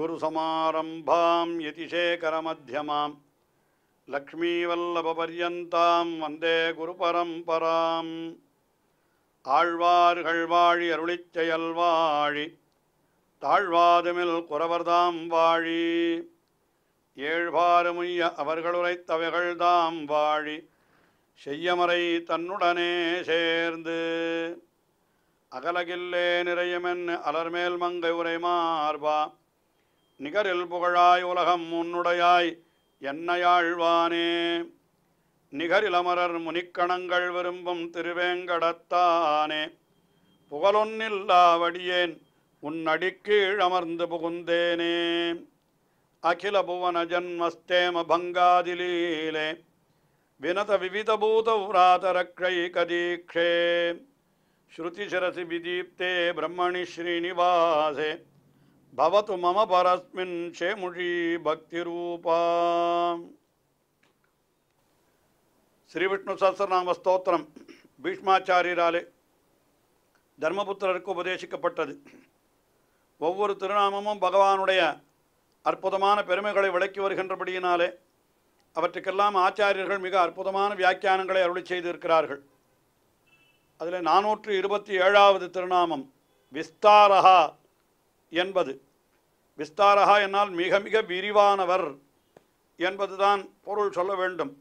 गुरुसमारम्भां यतिशेखरमध्यमां லக்ஷ்மீவல்லபபரியந்தாம் வந்தே குருபரம்பராம் ஆழ்வார்கள் வாழி அருளிச்செயல் வாழி தாழ்வாதுமில் குறவர்தாம் வாழி ஏழ்வாறுமுய்ய அவர்களுரைத்தவைகள்தாம் வாழி செய்யமறை தன்னுடனே சேர்ந்து அகலகில்லே நிறையுமென் அலர்மேல் மங்கை உரை மார்பா நிகரில் புகழாய் உலகம் உன்னுடையாய் என்னையாழ்வானே நிகரிலமரர் முனிக்கணங்கள் விரும்பும் திருவேங்கடத்தானே புகழொன்னில்லாவடியேன் உன் அடிக்கீழ் அமர்ந்து புகுந்தேனே அகில புவன ஜன்மஸ்தேம பங்காதிலீலே வினத விவிதபூத உராதரக்ரை கதீக்ஷே ஸ்ருதிசரசி விதீப்தே பிரம்மணி ஸ்ரீனிவாசே பரஸ்மின் சேமுழி பக்தி क्षेमुषी ஸ்ரீ விஷ்ணு సహస్రనామ ஸ்தோத்திரம் பீஷ்மாச்சாரியராலே தர்மபுத்திரருக்கு உபதேசிக்கப்பட்டது ஒவ்வொரு திருநாமமும் பகவானுடைய அற்புதமான பெருமைகளை விளக்கி வருகின்றபடியினாலே அவற்றுக்கெல்லாம் ஆச்சாரியர்கள் மிக அற்புதமான வியாக்கியானங்களை அருளி செய்திருக்கிறார்கள் அதில் நானூற்று இருபத்தி ஏழாவது திருநாமம் விஸ்தாரஹா என்பது விஸ்தாரகா என்னால் மிக மிக விரிவானவர் என்பதுதான் பொருள் சொல்ல வேண்டும்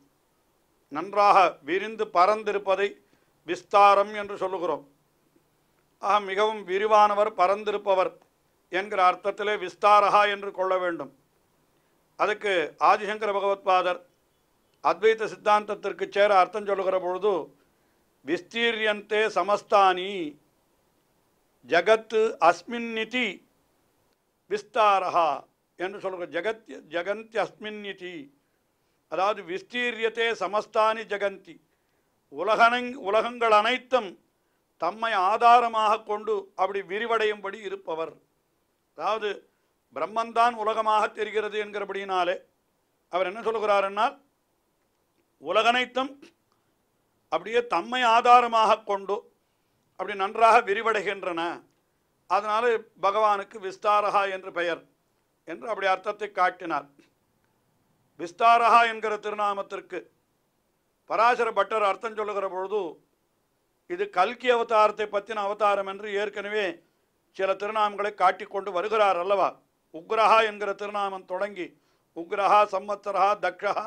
நன்றாக விரிந்து பறந்திருப்பதை விஸ்தாரம் என்று சொல்லுகிறோம் ஆக மிகவும் விரிவானவர் பறந்திருப்பவர் என்கிற அர்த்தத்திலே விஸ்தாரகா என்று கொள்ள வேண்டும் அதுக்கு ஆதிசங்கர பகவத்பாதர் அத்வைத சித்தாந்தத்திற்கு சேர அர்த்தம் சொல்லுகிற பொழுது விஸ்தீரியந்தே சமஸ்தானி ஜகத்து அஸ்மின்னிதி விஸ்தாரஹா என்று சொல்கிற ஜெகத் ஜெகந்தியஸ்மின்யதி அதாவது விஸ்தீரியத்தே சமஸ்தானி ஜெகந்தி உலகனங் உலகங்கள் அனைத்தும் தம்மை ஆதாரமாக கொண்டு அப்படி விரிவடையும்படி இருப்பவர் அதாவது பிரம்மந்தான் உலகமாக தெரிகிறது என்கிறபடினாலே அவர் என்ன சொல்கிறாருன்னால் உலகனைத்தும் அப்படியே தம்மை ஆதாரமாக கொண்டு அப்படி நன்றாக விரிவடைகின்றன அதனால் பகவானுக்கு விஸ்தாரகா என்று பெயர் என்று அப்படி அர்த்தத்தை காட்டினார் விஸ்தாரகா என்கிற திருநாமத்திற்கு பராசர பட்டர் அர்த்தம் சொல்லுகிற பொழுது இது கல்கி அவதாரத்தை பற்றின அவதாரம் என்று ஏற்கனவே சில திருநாமங்களை காட்டிக்கொண்டு வருகிறார் அல்லவா உக்ரஹா என்கிற திருநாமம் தொடங்கி உக்ரஹா சம்மத்தரஹா தக்ஷஹா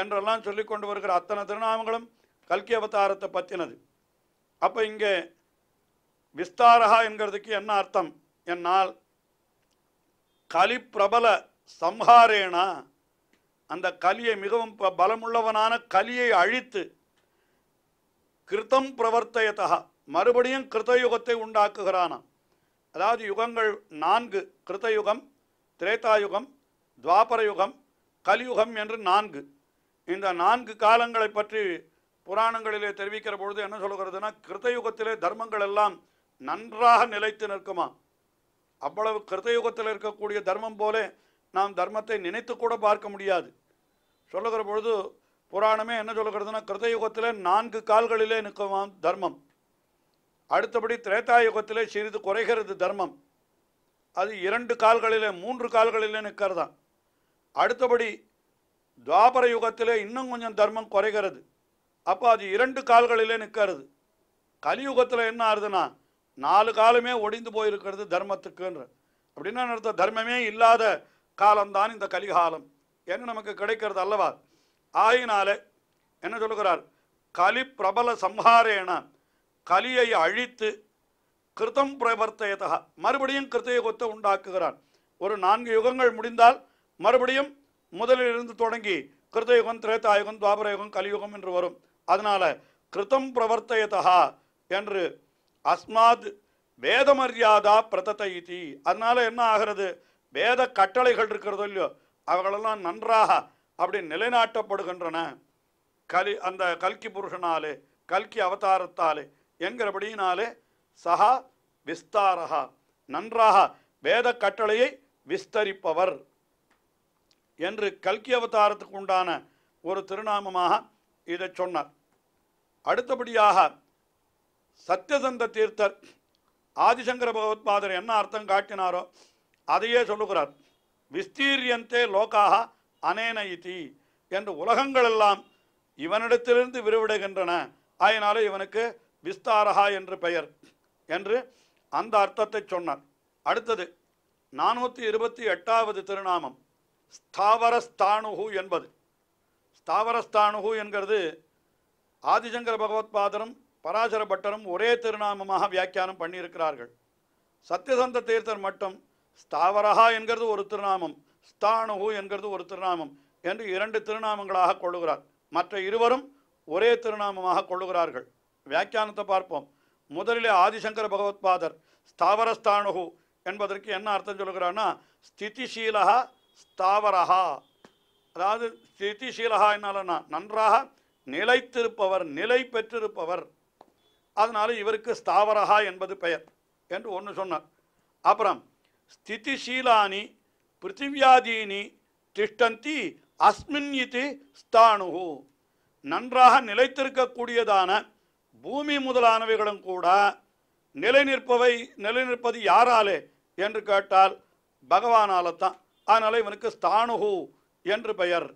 என்றெல்லாம் சொல்லிக்கொண்டு வருகிற அத்தனை திருநாமங்களும் கல்கி அவதாரத்தை பற்றினது அப்போ இங்கே விஸ்தாரகா என்கிறதுக்கு என்ன அர்த்தம் என்னால் கலி பிரபல சம்ஹாரேனா அந்த கலியை மிகவும் பலமுள்ளவனான கலியை அழித்து கிருத்தம் பிரவர்த்தயத்தகா மறுபடியும் யுகத்தை உண்டாக்குகிறானாம் அதாவது யுகங்கள் நான்கு யுகம் திரேதாயுகம் துவாபரயுகம் கலியுகம் என்று நான்கு இந்த நான்கு காலங்களை பற்றி புராணங்களிலே தெரிவிக்கிற பொழுது என்ன சொல்கிறதுனா கிருதயுகத்திலே தர்மங்கள் எல்லாம் நன்றாக நிலைத்து நிற்குமா அவ்வளவு கிருதயுகத்தில் இருக்கக்கூடிய தர்மம் போல நாம் தர்மத்தை நினைத்து கூட பார்க்க முடியாது சொல்லுகிற பொழுது புராணமே என்ன சொல்லுகிறதுனா கிருதயுகத்தில் நான்கு கால்களிலே நிற்குமா தர்மம் அடுத்தபடி யுகத்திலே சிறிது குறைகிறது தர்மம் அது இரண்டு கால்களிலே மூன்று கால்களிலே நிற்கிறதா அடுத்தபடி துவாபர யுகத்திலே இன்னும் கொஞ்சம் தர்மம் குறைகிறது அப்போ அது இரண்டு கால்களிலே நிற்கிறது கலியுகத்தில் என்ன ஆகுதுன்னா நாலு காலமே ஒடிந்து போயிருக்கிறது தர்மத்துக்குன்ற அப்படின்னா நடத்த தர்மமே இல்லாத காலம்தான் இந்த கலிகாலம் ஏன்னு நமக்கு கிடைக்கிறது அல்லவா ஆயினாலே என்ன சொல்லுகிறார் கலி பிரபல சம்ஹாரேனா கலியை அழித்து கிருத்தம் பிரவர்த்தயதா மறுபடியும் கிருத்தைய கொத்த உண்டாக்குகிறான் ஒரு நான்கு யுகங்கள் முடிந்தால் மறுபடியும் முதலில் இருந்து தொடங்கி கிருத்தயுகம் திரேதாயுகம் துவாபரயுகம் கலியுகம் என்று வரும் அதனால் கிருத்தம் பிரவர்த்தையதா என்று அஸ்மாத் வேத மரியாதா பிரதத்தை இதி அதனால் என்ன ஆகிறது வேத கட்டளைகள் இருக்கிறதோ இல்லையோ அவர்களெல்லாம் நன்றாக அப்படி நிலைநாட்டப்படுகின்றன கலி அந்த கல்கி புருஷனாலே கல்கி அவதாரத்தாலே என்கிறபடியினாலே சஹா விஸ்தாரா நன்றாக வேத கட்டளையை விஸ்தரிப்பவர் என்று கல்கி அவதாரத்துக்கு உண்டான ஒரு திருநாமமாக இதை சொன்னார் அடுத்தபடியாக சத்தியசந்த தீர்த்தர் ஆதிசங்கர பகவத்பாதர் என்ன அர்த்தம் காட்டினாரோ அதையே சொல்லுகிறார் விஸ்தீரியந்தே லோக்காக அனேன இதி என்று உலகங்களெல்லாம் இவனிடத்திலிருந்து விரிவிடுகின்றன ஆயினாலே இவனுக்கு விஸ்தாரஹா என்று பெயர் என்று அந்த அர்த்தத்தை சொன்னார் அடுத்தது நானூற்றி இருபத்தி எட்டாவது திருநாமம் ஸ்தாவரஸ்தானுகு என்பது ஸ்தாவரஸ்தானுகு என்கிறது ஆதிசங்கர பகவத்பாதரும் பராசர பட்டரும் ஒரே திருநாமமாக வியாக்கியானம் பண்ணியிருக்கிறார்கள் சத்தியசந்த தீர்த்தர் மட்டும் ஸ்தாவரஹா என்கிறது ஒரு திருநாமம் ஸ்தானுஹு என்கிறது ஒரு திருநாமம் என்று இரண்டு திருநாமங்களாக கொள்ளுகிறார் மற்ற இருவரும் ஒரே திருநாமமாக கொள்ளுகிறார்கள் வியாக்கியானத்தை பார்ப்போம் முதலிலே ஆதிசங்கர பகவத்பாதர் ஸ்தாவரஸ்தானுகு என்பதற்கு என்ன அர்த்தம் சொல்கிறான்னா ஸ்திதிசீலகா ஸ்தாவரஹா அதாவது ஸ்திதிசீலகா என்னால் நன்றாக நிலைத்திருப்பவர் நிலை பெற்றிருப்பவர் அதனால இவருக்கு ஸ்தாவரகா என்பது பெயர் என்று ஒன்று சொன்னார் அப்புறம் ஸ்திதிசீலானி பிருத்திவியாதீனி திஷ்டந்தி அஸ்மின் இது ஸ்தானுகு நன்றாக நிலைத்திருக்கக்கூடியதான பூமி முதலானவைகளும் கூட நிலை நிற்பவை நிலை நிற்பது யாராலே என்று கேட்டால் பகவானால் தான் அதனால் இவனுக்கு ஸ்தானுகு என்று பெயர்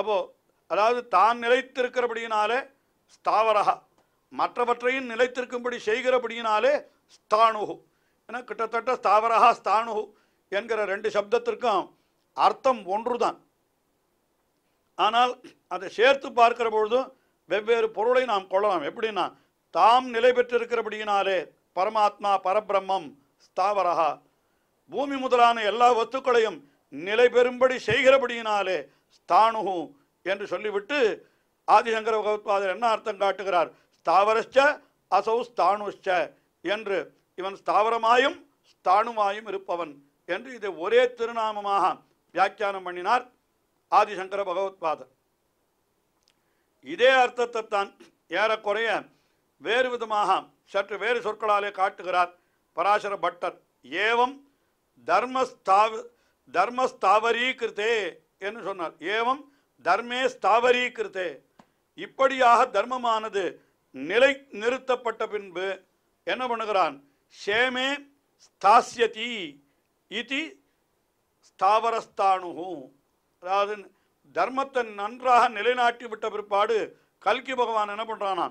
அப்போது அதாவது தான் நிலைத்திருக்கிறபடியினாலே ஸ்தாவரகா மற்றவற்றையும் நிலைத்திருக்கும்படி செய்கிறபடியினாலே ஸ்தானுகு ஏன்னா கிட்டத்தட்ட ஸ்தாவரா ஸ்தானு என்கிற ரெண்டு சப்தத்திற்கும் அர்த்தம் ஒன்று தான் ஆனால் அதை சேர்த்து பார்க்கிற பொழுதும் வெவ்வேறு பொருளை நாம் கொள்ளலாம் எப்படின்னா தாம் நிலை பெற்றிருக்கிறபடியினாலே பரமாத்மா பரபிரம்மம் ஸ்தாவரா பூமி முதலான எல்லா வத்துக்களையும் நிலை பெறும்படி செய்கிறபடியினாலே ஸ்தானு என்று சொல்லிவிட்டு ஆதிசங்கர பகவத்பாதர் என்ன அர்த்தம் காட்டுகிறார் ஸ்தாவரஸ்ச அசௌ ஸ்தானுஷ்ச என்று இவன் ஸ்தாவரமாயும் ஸ்தானுமாயும் இருப்பவன் என்று இதை ஒரே திருநாமமாக வியாக்கியானம் பண்ணினார் ஆதிசங்கர பகவத்பாதர் இதே அர்த்தத்தை தான் ஏறக்குறைய வேறு விதமாக சற்று வேறு சொற்களாலே காட்டுகிறார் பராசர பட்டர் ஏவம் தர்மஸ்தாவ தர்மஸ்தாவரீகிருத்தே என்று சொன்னார் ஏவம் தர்மே ஸ்தாவரீகிருத்தே இப்படியாக தர்மமானது நிலை நிறுத்தப்பட்ட பின்பு என்ன பண்ணுகிறான் ஷேமே ஸ்தாசியதி இது ஸ்தாவரஸ்தானு அதாவது தர்மத்தை நன்றாக நிலைநாட்டி விட்ட பிற்பாடு கல்கி பகவான் என்ன பண்ணுறானா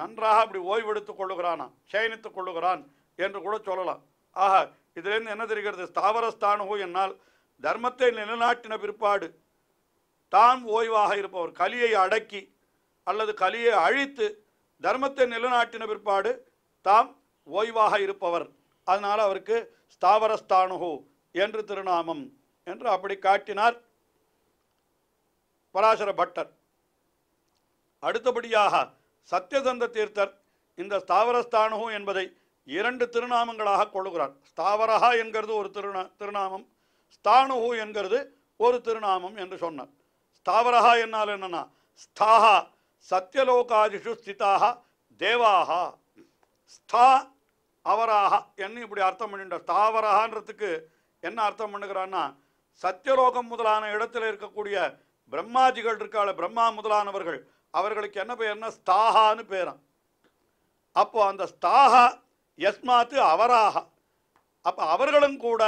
நன்றாக அப்படி ஓய்வெடுத்துக் கொள்ளுகிறானா சயனித்துக் கொள்ளுகிறான் என்று கூட சொல்லலாம் ஆக இதுலேருந்து என்ன தெரிகிறது ஸ்தாவரஸ்தானு என்னால் தர்மத்தை நிலைநாட்டின பிற்பாடு தான் ஓய்வாக இருப்பவர் கலியை அடக்கி அல்லது கலியை அழித்து தர்மத்தை நிலநாட்டின பிற்பாடு தாம் ஓய்வாக இருப்பவர் அதனால் அவருக்கு ஸ்தாவரஸ்தானுகு என்று திருநாமம் என்று அப்படி காட்டினார் பராசர பட்டர் அடுத்தபடியாக சத்யசந்த தீர்த்தர் இந்த ஸ்தாவரஸ்தானு என்பதை இரண்டு திருநாமங்களாக கொள்கிறார் ஸ்தாவரஹா என்கிறது ஒரு திருநா திருநாமம் ஸ்தானுஹு என்கிறது ஒரு திருநாமம் என்று சொன்னார் ஸ்தாவரஹா என்னால் என்னன்னா ஸ்தாஹா சத்தியலோகாதிஷு ஸ்திதாக தேவாக ஸ்தா அவராக என்ன இப்படி அர்த்தம் பண்ணிட்ட ஸ்தாவராகன்றதுக்கு என்ன அர்த்தம் பண்ணுகிறான்னா சத்தியலோகம் முதலான இடத்துல இருக்கக்கூடிய பிரம்மாஜிகள் இருக்காள் பிரம்மா முதலானவர்கள் அவர்களுக்கு என்ன பேர் என்ன ஸ்தாகான்னு பேரும் அப்போ அந்த ஸ்தாகா எஸ்மாத்து அவராக அப்போ அவர்களும் கூட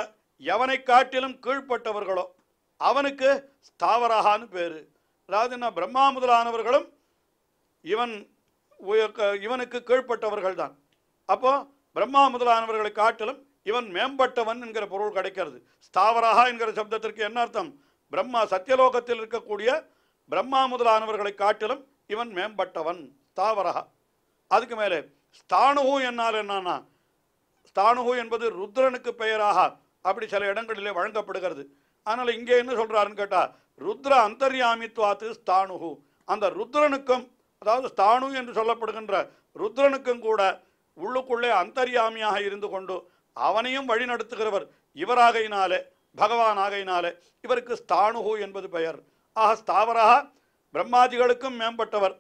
எவனை காட்டிலும் கீழ்ப்பட்டவர்களோ அவனுக்கு ஸ்தாவராகான்னு பேர் அதாவது என்ன பிரம்மா முதலானவர்களும் இவன் இவனுக்கு கீழ்பட்டவர்கள்தான் தான் அப்போது பிரம்மா முதலானவர்களை காட்டிலும் இவன் மேம்பட்டவன் என்கிற பொருள் கிடைக்கிறது ஸ்தாவரஹா என்கிற சப்தத்திற்கு என்ன அர்த்தம் பிரம்மா சத்தியலோகத்தில் இருக்கக்கூடிய பிரம்மா முதலானவர்களை காட்டிலும் இவன் மேம்பட்டவன் ஸ்தாவரகா அதுக்கு மேலே ஸ்தானுகு என்னால் என்னன்னா ஸ்தானுகு என்பது ருத்ரனுக்கு பெயராக அப்படி சில இடங்களிலே வழங்கப்படுகிறது ஆனால் இங்கே என்ன சொல்கிறாருன்னு கேட்டால் ருத்ர அந்தர்யாமித்வாத்து ஸ்தானுகு அந்த ருத்ரனுக்கும் அதாவது ஸ்தானு என்று சொல்லப்படுகின்ற ருத்ரனுக்கும் கூட உள்ளுக்குள்ளே அந்தரியாமியாக இருந்து கொண்டு அவனையும் வழி நடத்துகிறவர் இவராகையினாலே பகவான் ஆகையினாலே இவருக்கு ஸ்தானுகு என்பது பெயர் ஆக ஸ்தாவராக பிரம்மாதிகளுக்கும் மேம்பட்டவர்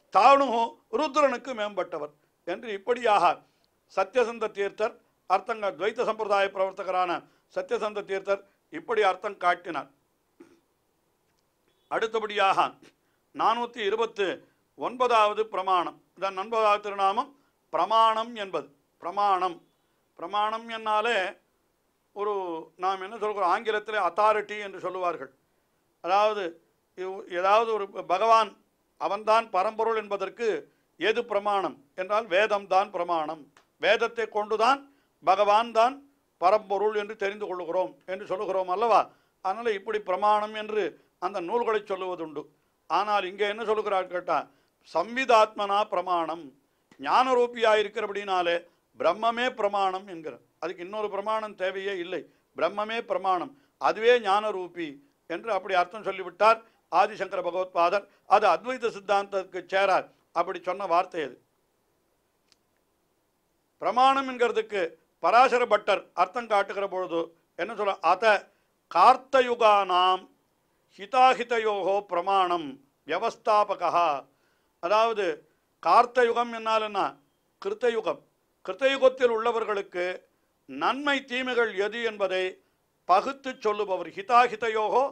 ஸ்தானுகு ருத்ரனுக்கு மேம்பட்டவர் என்று இப்படியாக சத்யசந்த தீர்த்தர் அர்த்தங்க துவைத்த சம்பிரதாய பிரவர்த்தகரான சத்யசந்த தீர்த்தர் இப்படி அர்த்தம் காட்டினார் அடுத்தபடியாக நானூற்றி இருபத்து ஒன்பதாவது பிரமாணம் இதன் ஒன்பதாவது திருநாமம் பிரமாணம் என்பது பிரமாணம் பிரமாணம் என்னாலே ஒரு நாம் என்ன சொல்கிறோம் ஆங்கிலத்தில் அத்தாரிட்டி என்று சொல்லுவார்கள் அதாவது ஏதாவது ஒரு பகவான் அவன்தான் பரம்பொருள் என்பதற்கு எது பிரமாணம் என்றால் வேதம் தான் பிரமாணம் வேதத்தை கொண்டுதான் பகவான் தான் பரம்பொருள் என்று தெரிந்து கொள்ளுகிறோம் என்று சொல்லுகிறோம் அல்லவா அதனால் இப்படி பிரமாணம் என்று அந்த நூல்களை சொல்லுவதுண்டு ஆனால் இங்கே என்ன சொல்லுகிறார் கேட்டால் சம்விதாத்மனா பிரமாணம் ஞானரூபியாக அப்படின்னாலே பிரம்மமே பிரமாணம் என்கிற அதுக்கு இன்னொரு பிரமாணம் தேவையே இல்லை பிரம்மமே பிரமாணம் அதுவே ஞானரூபி என்று அப்படி அர்த்தம் சொல்லிவிட்டார் ஆதிசங்கர பகவத்பாதர் அது அத்வைத சித்தாந்தத்துக்கு சேரார் அப்படி சொன்ன வார்த்தை அது பிரமாணம் என்கிறதுக்கு பராசர பட்டர் அர்த்தம் காட்டுகிற பொழுது என்ன சொல்ல அத கார்த்தயுகானாம் ஹிதாஹிதயோகோ பிரமாணம் வியவஸ்தாபகா அதாவது கார்த்த யுகம் என்ன கிருத்த யுகம் கிருத்த யுகத்தில் உள்ளவர்களுக்கு நன்மை தீமைகள் எது என்பதை பகுத்து சொல்லுபவர் ஹிதாஹிதயோகோ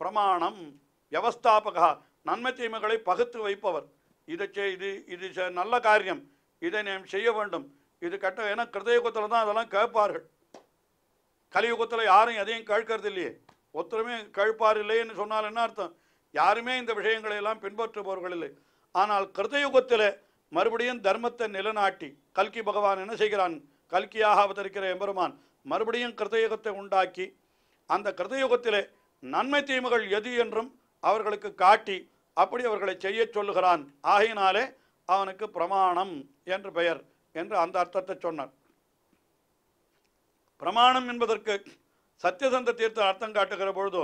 பிரமாணம் வியவஸ்தாபகா நன்மை தீமைகளை பகுத்து வைப்பவர் இதை இது இது நல்ல காரியம் இதை நாம் செய்ய வேண்டும் இது கட்ட ஏன்னா கிருதயுகத்தில் தான் அதெல்லாம் கேட்பார்கள் கலியுகத்தில் யாரும் எதையும் கேட்கறது இல்லையே ஒருத்தருமே கேட்பார் இல்லைன்னு சொன்னால் என்ன அர்த்தம் யாருமே இந்த விஷயங்களை எல்லாம் பின்பற்றுபவர்கள் இல்லை ஆனால் கிருதயுகத்தில் மறுபடியும் தர்மத்தை நிலநாட்டி கல்கி பகவான் என்ன செய்கிறான் கல்கியாக அவதரிக்கிற எம்பெருமான் மறுபடியும் கிருதயுகத்தை உண்டாக்கி அந்த கிருதயுகத்தில் நன்மை தீமைகள் எது என்றும் அவர்களுக்கு காட்டி அப்படி அவர்களை செய்ய சொல்லுகிறான் ஆகையினாலே அவனுக்கு பிரமாணம் என்று பெயர் என்று அந்த அர்த்தத்தை சொன்னார் பிரமாணம் என்பதற்கு சத்தியசந்த தீர்த்த அர்த்தம் காட்டுகிற பொழுது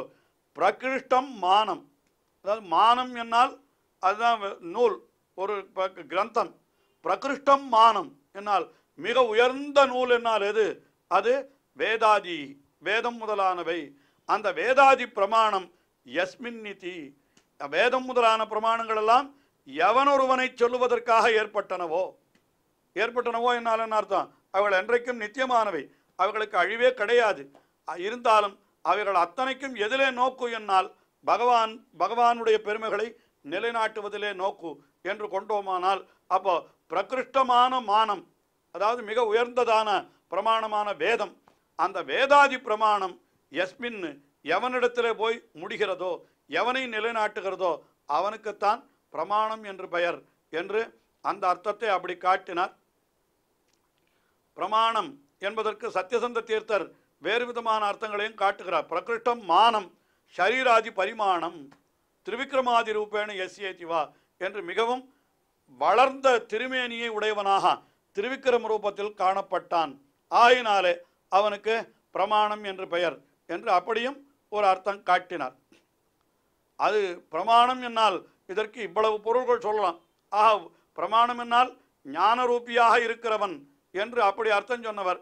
பிரகிருஷ்டம் மானம் அதாவது மானம் என்னால் அதுதான் நூல் ஒரு கிரந்தம் பிரகிருஷ்டம் மானம் என்னால் மிக உயர்ந்த நூல் என்னால் எது அது வேதாதி வேதம் முதலானவை அந்த வேதாதி பிரமாணம் எஸ்மின் நிதி வேதம் முதலான பிரமாணங்கள் எல்லாம் எவனொருவனை சொல்லுவதற்காக ஏற்பட்டனவோ ஏற்பட்டனவோ என்னால் என்ன அர்த்தம் அவர்கள் என்றைக்கும் நித்தியமானவை அவர்களுக்கு அழிவே கிடையாது இருந்தாலும் அவர்கள் அத்தனைக்கும் எதிலே நோக்கு என்னால் பகவான் பகவானுடைய பெருமைகளை நிலைநாட்டுவதிலே நோக்கு என்று கொண்டோமானால் அப்போ பிரகிருஷ்டமான மானம் அதாவது மிக உயர்ந்ததான பிரமாணமான வேதம் அந்த வேதாதி பிரமாணம் எஸ்மின் எவனிடத்தில் போய் முடிகிறதோ எவனை நிலைநாட்டுகிறதோ அவனுக்குத்தான் பிரமாணம் என்று பெயர் என்று அந்த அர்த்தத்தை அப்படி காட்டினார் பிரமாணம் என்பதற்கு சத்தியசந்த தீர்த்தர் வேறு விதமான அர்த்தங்களையும் காட்டுகிறார் பிரகிருஷ்டம் மானம் ஷரீராதி பரிமாணம் திருவிக்ரமாதி ரூபேண எஸ்ஏ திவா என்று மிகவும் வளர்ந்த திருமேனியை உடையவனாக திருவிக்கிரம ரூபத்தில் காணப்பட்டான் ஆயினாலே அவனுக்கு பிரமாணம் என்று பெயர் என்று அப்படியும் ஒரு அர்த்தம் காட்டினார் அது பிரமாணம் என்னால் இதற்கு இவ்வளவு பொருள்கள் சொல்லலாம் ஆக பிரமாணம் என்னால் ஞானரூபியாக இருக்கிறவன் என்று அப்படி அர்த்தம் சொன்னவர்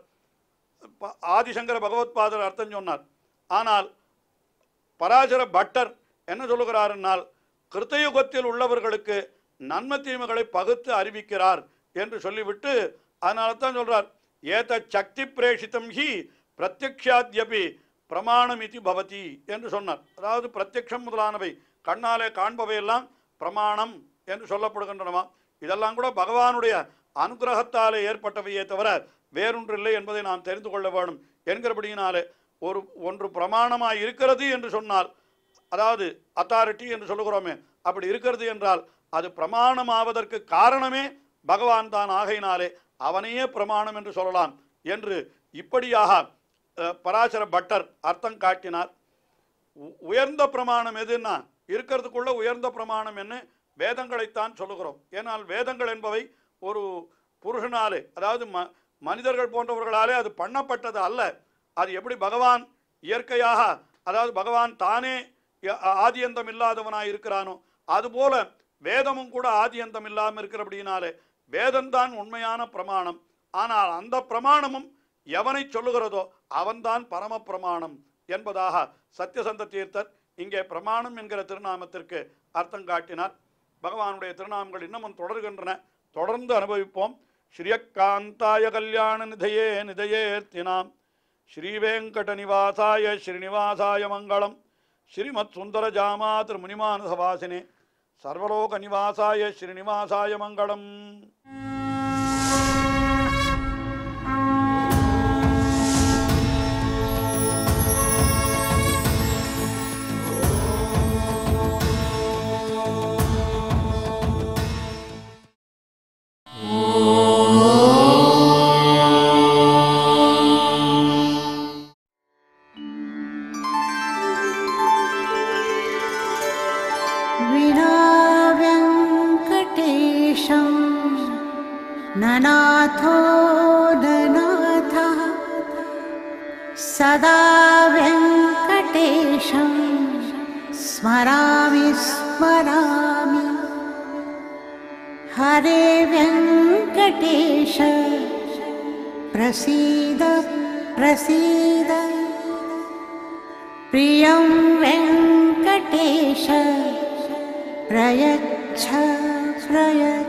ஆதிசங்கர பகவத் பாதர் அர்த்தம் சொன்னார் ஆனால் பராசர பட்டர் என்ன சொல்லுகிறார் என்னால் கிருத்தயுகத்தில் உள்ளவர்களுக்கு நன்மை தீமைகளை பகுத்து அறிவிக்கிறார் என்று சொல்லிவிட்டு அதனால தான் சொல்கிறார் ஏத சக்தி பிரேஷித்தம் ஹி பிரத்யக்ஷாத்யபி பிரமாணம் இது பவதி என்று சொன்னார் அதாவது பிரத்யக்ஷம் முதலானவை கண்ணாலே காண்பவையெல்லாம் பிரமாணம் என்று சொல்லப்படுகின்றனவா இதெல்லாம் கூட பகவானுடைய அனுகிரகத்தாலே ஏற்பட்டவையே தவிர வேறொன்றில்லை என்பதை நாம் தெரிந்து கொள்ள வேண்டும் என்கிறபடியினாலே ஒரு ஒன்று பிரமாணமாக இருக்கிறது என்று சொன்னால் அதாவது அத்தாரிட்டி என்று சொல்லுகிறோமே அப்படி இருக்கிறது என்றால் அது பிரமாணமாவதற்கு காரணமே பகவான் தான் ஆகையினாலே அவனையே பிரமாணம் என்று சொல்லலாம் என்று இப்படியாக பராசர பட்டர் அர்த்தம் காட்டினார் உயர்ந்த பிரமாணம் எதுன்னா இருக்கிறதுக்குள்ள உயர்ந்த பிரமாணம் என்ன வேதங்களைத்தான் சொல்லுகிறோம் ஏனால் வேதங்கள் என்பவை ஒரு புருஷனாலே அதாவது ம மனிதர்கள் போன்றவர்களாலே அது பண்ணப்பட்டது அல்ல அது எப்படி பகவான் இயற்கையாக அதாவது பகவான் தானே ஆதியந்தம் இல்லாதவனாக இருக்கிறானோ அதுபோல வேதமும் கூட ஆதியந்தம் இல்லாமல் இருக்கிறபடினாலே வேதம்தான் உண்மையான பிரமாணம் ஆனால் அந்த பிரமாணமும் எவனை சொல்லுகிறதோ அவன்தான் பரம பிரமாணம் என்பதாக சத்யசந்த தீர்த்தர் இங்கே பிரமாணம் என்கிற திருநாமத்திற்கு அர்த்தம் காட்டினார் பகவானுடைய திருநாமங்கள் இன்னமும் தொடர்கின்றன தொடர்ந்து அனுபவிப்போம் ஸ்ரீயக்காந்தாய கல்யாண நிதையே நிதையே தினாம் ஸ்ரீவேங்கட நிவாசாய ஸ்ரீனிவாசாய மங்களம் శ్రీమత్ సుందర జామాతృ మునిమానసవాసిని సర్వలోక నివాసాయ శ్రీనివాసాయ మంగళం सदा वेङ्कटेशं स्मरामि स्मरामि हरे वेङ्कटेश प्रसीद प्रसीद प्रियं वेङ्कटेश प्रयच्छ प्रयच्छ